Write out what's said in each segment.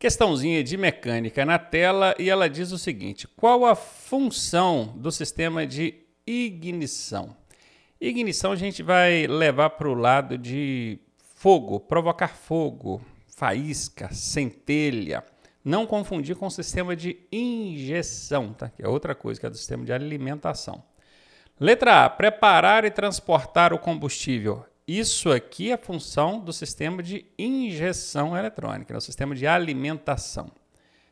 Questãozinha de mecânica na tela e ela diz o seguinte: qual a função do sistema de ignição? Ignição a gente vai levar para o lado de fogo, provocar fogo, faísca, centelha. Não confundir com o sistema de injeção, tá? que é outra coisa, que é do sistema de alimentação. Letra A: preparar e transportar o combustível isso aqui é função do sistema de injeção eletrônica, é o sistema de alimentação.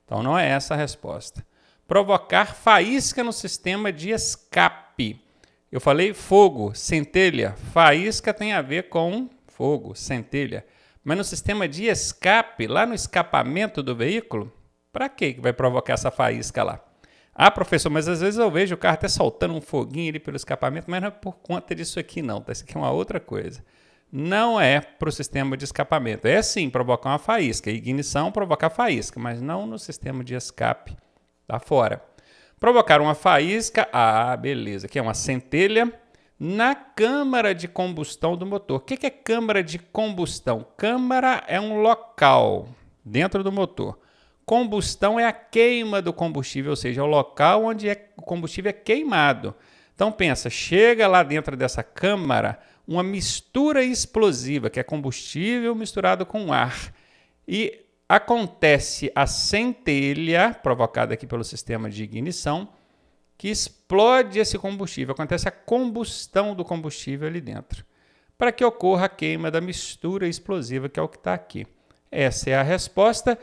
Então não é essa a resposta. Provocar faísca no sistema de escape. Eu falei fogo, centelha. Faísca tem a ver com fogo, centelha. Mas no sistema de escape, lá no escapamento do veículo, para que vai provocar essa faísca lá? Ah, professor, mas às vezes eu vejo o carro até soltando um foguinho ali pelo escapamento, mas não é por conta disso aqui, não. Tá? Isso aqui é uma outra coisa. Não é para o sistema de escapamento. É sim provocar uma faísca. Ignição provocar faísca, mas não no sistema de escape lá fora. Provocar uma faísca, ah, beleza, que é uma centelha na câmara de combustão do motor. O que é câmara de combustão? Câmara é um local dentro do motor Combustão é a queima do combustível, ou seja, é o local onde é, o combustível é queimado. Então pensa, chega lá dentro dessa câmara uma mistura explosiva, que é combustível misturado com ar. E acontece a centelha, provocada aqui pelo sistema de ignição, que explode esse combustível, acontece a combustão do combustível ali dentro, para que ocorra a queima da mistura explosiva, que é o que está aqui. Essa é a resposta.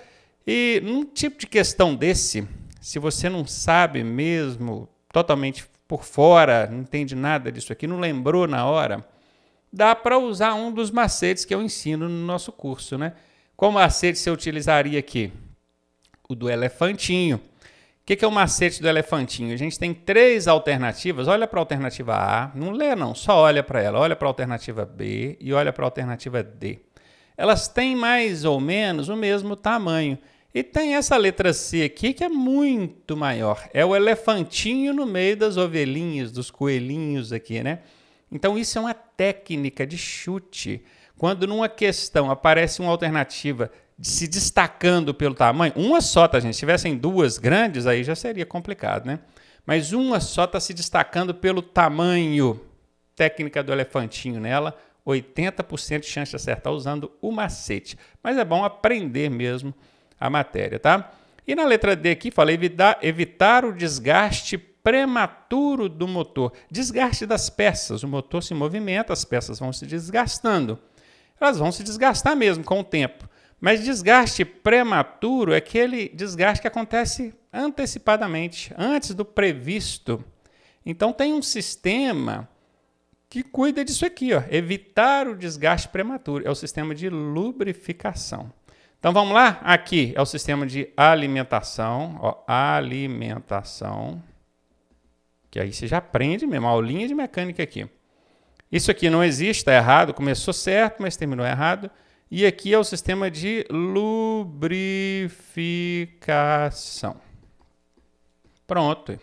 E num tipo de questão desse, se você não sabe mesmo, totalmente por fora, não entende nada disso aqui, não lembrou na hora, dá para usar um dos macetes que eu ensino no nosso curso, né? Qual macete você utilizaria aqui? O do elefantinho. O que, que, é o macete do elefantinho? A gente tem três alternativas. Olha para a alternativa A, não lê não, só olha para ela. Olha para a alternativa B e olha para a alternativa D. Elas têm mais ou menos o mesmo tamanho. E tem essa letra C aqui que é muito maior. É o elefantinho no meio das ovelhinhas, dos coelhinhos aqui, né? Então isso é uma técnica de chute. Quando numa questão aparece uma alternativa se destacando pelo tamanho, uma só, tá, gente? Se tivessem duas grandes, aí já seria complicado, né? Mas uma só está se destacando pelo tamanho. Técnica do elefantinho nela, 80% de chance de acertar usando o macete. Mas é bom aprender mesmo a matéria, tá? E na letra D aqui fala evitar, evitar o desgaste prematuro do motor. Desgaste das peças. O motor se movimenta, as peças vão se desgastando. Elas vão se desgastar mesmo com o tempo. Mas desgaste prematuro é aquele desgaste que acontece antecipadamente, antes do previsto. Então tem um sistema que cuida disso aqui, ó, evitar o desgaste prematuro. É o sistema de lubrificação. Então vamos lá? Aqui é o sistema de alimentação, ó, alimentação, que aí você já aprende mesmo, a aulinha de mecânica aqui. Isso aqui não existe, está errado, começou certo, mas terminou errado. E aqui é o sistema de lubrificação. Pronto.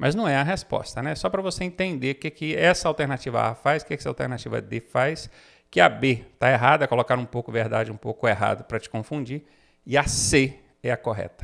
Mas não é a resposta, né? Só para você entender o que, que essa alternativa A faz, o que, que essa alternativa D faz, que a B está errada, colocar um pouco verdade, um pouco errado para te confundir, e a C é a correta.